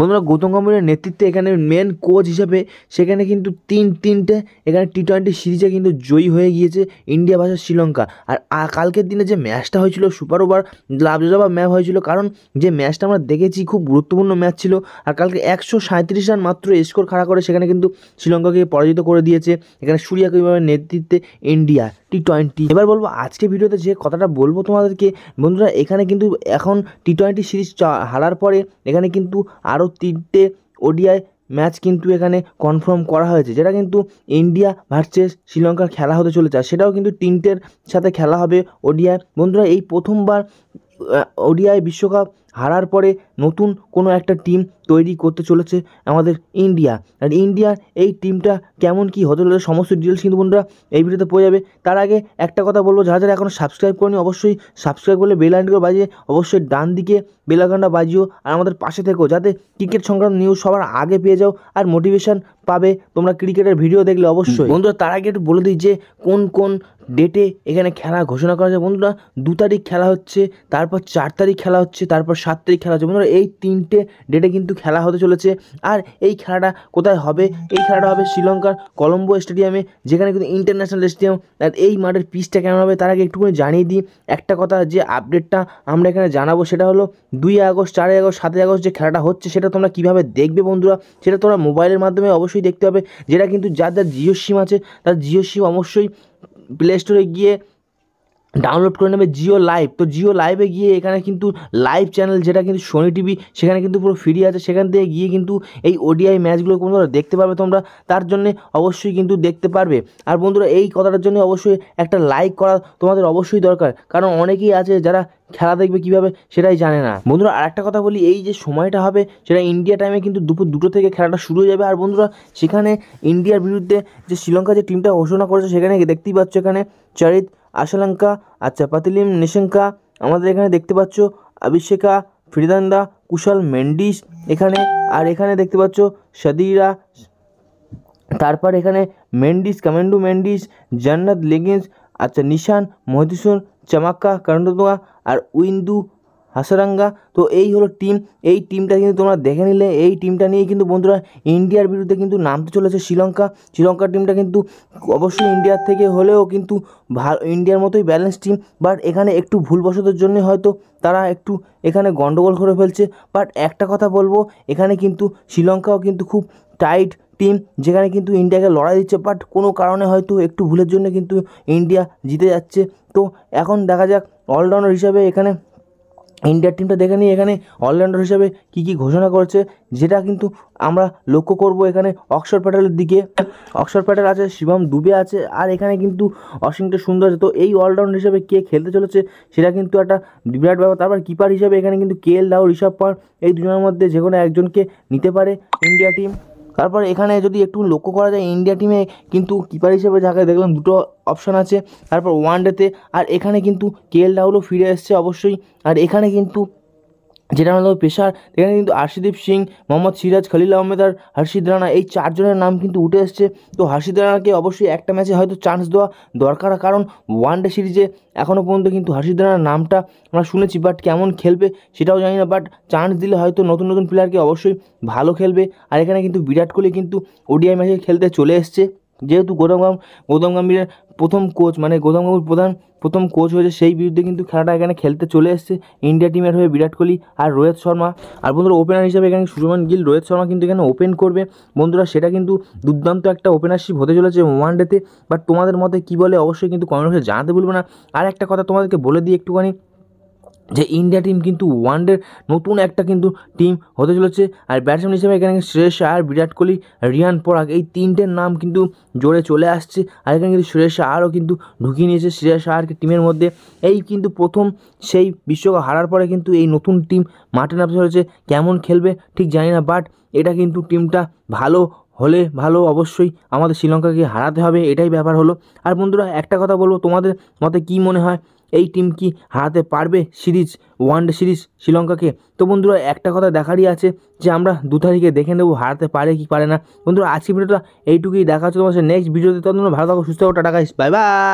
বন্ধুরা গৌতম গম্ভীরের নেতৃত্বে এখানে মেন কোচ হিসাবে সেখানে কিন্তু তিন তিনটে এখানে টি টোয়েন্টি সিরিজে কিন্তু জয়ী হয়ে গিয়েছে ইন্ডিয়া ভার্সেস শ্রীলঙ্কা আর কালকের দিনে যে ম্যাচটা হয়েছিল সুপার ওভার লাভজবা ম্যাপ হয়েছিল কারণ যে ম্যাচটা আমরা দেখেছি খুব গুরুত্বপূর্ণ ম্যাচ ছিল আর কালকে একশো সাঁত্রিশ রান মাত্র স্কোর খাড়া করে সেখানে কিন্তু শ্রীলঙ্কাকে পরাজিত করে দিয়েছে এখানে সূর্যাকে নেতৃত্বে ইন্ডিয়া টি টোয়েন্টি এবার বলবো আজকে ভিডিওতে যে কথাটা বলবো তোমাদেরকে বন্ধুরা এখানে কিন্তু এখন টি টোয়েন্টি সিরিজ হারার পরে এখানে কিন্তু আরও তিনটে ওডিআই ম্যাচ কিন্তু এখানে কনফার্ম করা হয়েছে যেটা কিন্তু ইন্ডিয়া ভার্সেস শ্রীলঙ্কার খেলা হতে চলেছে সেটাও কিন্তু তিনটের সাথে খেলা হবে ওডিআই বন্ধুরা এই প্রথমবার ওডিআই বিশ্বকাপ হারার পরে নতুন কোনো একটা টিম তৈরি করতে চলেছে আমাদের ইন্ডিয়া আর ইন্ডিয়ার এই টিমটা কেমন কি হতে চলেছে সমস্ত ডিটেলস কিন্তু বন্ধুরা এই ভিডিওতে পড়ে যাবে তার আগে একটা কথা বলবো যারা যারা এখন সাবস্ক্রাইব করেনি অবশ্যই সাবস্ক্রাইব করলে বেল আইকনটা বাজিয়ে অবশ্যই ডান দিকে বেল আইকনটা বাজিও আর আমাদের পাশে থেকো যাতে ক্রিকেট সংক্রান্ত নিউজ সবার আগে পেয়ে যাও আর মোটিভেশন পাবে তোমরা ক্রিকেটের ভিডিও দেখলে অবশ্যই বন্ধুরা তার আগে একটু বলে দিই যে কোন কোন ডেটে এখানে খেলা ঘোষণা করা হয়েছে বন্ধুরা দু তারিখ খেলা হচ্ছে তারপর চার তারিখ খেলা হচ্ছে তারপর সাত তারিখ খেলা হচ্ছে বন্ধুরা এই তিনটে ডেটে কিন্তু খেলা হতে চলেছে আর এই খেলাটা কোথায় হবে এই খেলাটা হবে শ্রীলঙ্কার কলম্বো স্টেডিয়ামে যেখানে কিন্তু ইন্টারন্যাশনাল স্টেডিয়াম আর এই মাঠের পিচটা কেমন হবে তার আগে একটুখানি জানিয়ে দিই একটা কথা যে আপডেটটা আমরা এখানে জানাবো সেটা হলো দুই আগস্ট চারই আগস্ট সাতই আগস্ট যে খেলাটা হচ্ছে সেটা তোমরা কীভাবে দেখবে বন্ধুরা সেটা তোমরা মোবাইলের মাধ্যমে অবশ্যই দেখতে হবে যেটা কিন্তু যার যার জিও সিম আছে তার জিও সিম অবশ্যই প্লে স্টোরে গিয়ে ডাউনলোড করে নেবে জিও লাইভ তো জিও লাইভে গিয়ে এখানে কিন্তু লাইভ চ্যানেল যেটা কিন্তু সোনি টিভি সেখানে কিন্তু পুরো ফ্রি আছে সেখান থেকে গিয়ে কিন্তু এই ওডিআই ম্যাচগুলো কোনো দেখতে পাবে তোমরা তার জন্য অবশ্যই কিন্তু দেখতে পারবে আর বন্ধুরা এই কথাটার জন্য অবশ্যই একটা লাইক করা তোমাদের অবশ্যই দরকার কারণ অনেকেই আছে যারা খেলা দেখবে কিভাবে সেটাই জানে না বন্ধুরা আর একটা কথা বলি এই যে সময়টা হবে সেটা ইন্ডিয়া টাইমে কিন্তু দুপুর দুটো থেকে খেলাটা শুরু হয়ে যাবে আর বন্ধুরা সেখানে ইন্ডিয়ার বিরুদ্ধে যে শ্রীলঙ্কা যে টিমটা ঘোষণা করেছে সেখানে দেখতেই পাচ্ছ এখানে চরিত अशलंका अ चपातिलिम निशंका আমাদেরকে এখানে দেখতে পাচ্ছ অভিষেকা ফ্রিদানদা কুশল মেন্ডিস এখানে আর এখানে দেখতে পাচ্ছ শাদীরা তারপর এখানে মেন্ডিস কামেন্ডো মেন্ডিস জান্নাত লিগিংস আচ্ছা নিশান মহাদিশন চমাক্কা কান্দুয়া আর উইнду হাসারাঙ্গা তো এই হলো টিম এই টিমটা কিন্তু তোমরা দেখে নিলে এই টিমটা নিয়ে কিন্তু বন্ধুরা ইন্ডিয়ার বিরুদ্ধে কিন্তু নামতে চলেছে শ্রীলঙ্কা শ্রীলঙ্কার টিমটা কিন্তু অবশ্যই ইন্ডিয়ার থেকে হলেও কিন্তু ভালো ইন্ডিয়ার মতোই ব্যালেন্স টিম বাট এখানে একটু ভুলবশতর জন্য হয়তো তারা একটু এখানে গণ্ডগোল করে ফেলছে বাট একটা কথা বলবো এখানে কিন্তু শ্রীলঙ্কাও কিন্তু খুব টাইট টিম যেখানে কিন্তু ইন্ডিয়াকে লড়াই দিচ্ছে বাট কোনো কারণে হয়তো একটু ভুলের জন্য কিন্তু ইন্ডিয়া জিতে যাচ্ছে তো এখন দেখা যাক অলরাউন্ডার হিসাবে এখানে ইন্ডিয়ার টিমটা দেখে নিই এখানে অলরাউন্ডার হিসেবে কি কি ঘোষণা করছে যেটা কিন্তু আমরা লক্ষ্য করব এখানে অক্সর প্যাটেলের দিকে অক্সর প্যাটেল আছে শিবম দুবে আছে আর এখানে কিন্তু অসিংটা সুন্দর আছে তো এই অলরাউন্ডার হিসেবে কে খেলতে চলেছে সেটা কিন্তু একটা বিরাট ব্যাপার তারপর কিপার হিসেবে এখানে কিন্তু কে এল রাহুল ঋষভ পান এই দুজনের মধ্যে যে কোনো একজনকে নিতে পারে ইন্ডিয়া টিম তারপর এখানে যদি একটু লক্ষ্য করা যায় ইন্ডিয়া টিমে কিন্তু কিপার হিসেবে যাকে দেখলাম দুটো অপশান আছে তারপর ওয়ান ডেতে আর এখানে কিন্তু কে এল রাহুলও ফিরে এসছে অবশ্যই আর এখানে কিন্তু যেটা হলো পেশার এখানে কিন্তু আশিদীপ সিং মোহাম্মদ সিরাজ খলিল আহমেদ আর হর্ষিদ রানা এই চারজনের নাম কিন্তু উঠে এসছে তো হর্ষিদ রানাকে অবশ্যই একটা ম্যাচে হয়তো চান্স দেওয়া দরকার কারণ ওয়ানডে সিরিজে এখনও পর্যন্ত কিন্তু হর্ষিদ রানার নামটা আমরা শুনেছি বাট কেমন খেলবে সেটাও জানি না বাট চান্স দিলে হয়তো নতুন নতুন প্লেয়ারকে অবশ্যই ভালো খেলবে আর এখানে কিন্তু বিরাট কোহলি কিন্তু ওডিআই ম্যাচে খেলতে চলে এসছে যেহেতু গৌতম গৌতম গম্ভীরের প্রথম কোচ মানে গৌতম গম্ভীর প্রধান প্রথম কোচ হয়েছে সেই বিরুদ্ধে কিন্তু খেলাটা এখানে খেলতে চলে এসছে ইন্ডিয়া টিমের হয়ে বিরাট কোহলি আর রোহিত শর্মা আর বন্ধুরা ওপেনার হিসেবে এখানে সুশমান গিল রোহিত শর্মা কিন্তু এখানে ওপেন করবে বন্ধুরা সেটা কিন্তু দুর্দান্ত একটা ওপেনারশিপ হতে চলেছে ওয়ান ডেতে বাট তোমাদের মতে কী বলে অবশ্যই কিন্তু কমেন্ট করে জানাতে ভুলবে না আর একটা কথা তোমাদেরকে বলে দিই একটুখানি যে ইন্ডিয়া টিম কিন্তু ওয়ানডের নতুন একটা কিন্তু টিম হতে চলেছে আর ব্যাটসম্যান হিসেবে এখানে শ্রেয়স আয়ার বিরাট কোহলি রিয়ান পরাগ এই তিনটের নাম কিন্তু জোরে চলে আসছে আর এখানে কিন্তু শ্রেয়স আয়ারও কিন্তু ঢুকিয়ে নিয়েছে শ্রেয়স আয়ারকে টিমের মধ্যে এই কিন্তু প্রথম সেই বিশ্বকাপ হারার পরে কিন্তু এই নতুন টিম মাঠে নামতে চলেছে কেমন খেলবে ঠিক জানি না বাট এটা কিন্তু টিমটা ভালো হলে ভালো অবশ্যই আমাদের শ্রীলঙ্কাকে হারাতে হবে এটাই ব্যাপার হলো আর বন্ধুরা একটা কথা বলবো তোমাদের মতে কি মনে হয় এই টিম কি হারাতে পারবে সিরিজ ওয়ানডে সিরিজ শ্রীলঙ্কাকে তো বন্ধুরা একটা কথা দেখারই আছে যে আমরা দু তারিখে দেখে নেবো হারাতে পারে কি পারে না বন্ধুরা আজকে ভিডিওটা এইটুকুই দেখা হচ্ছে তোমার নেক্সট ভিডিওতে তত ভালো থাকো সুস্থ টাটা গাইস বাই বাই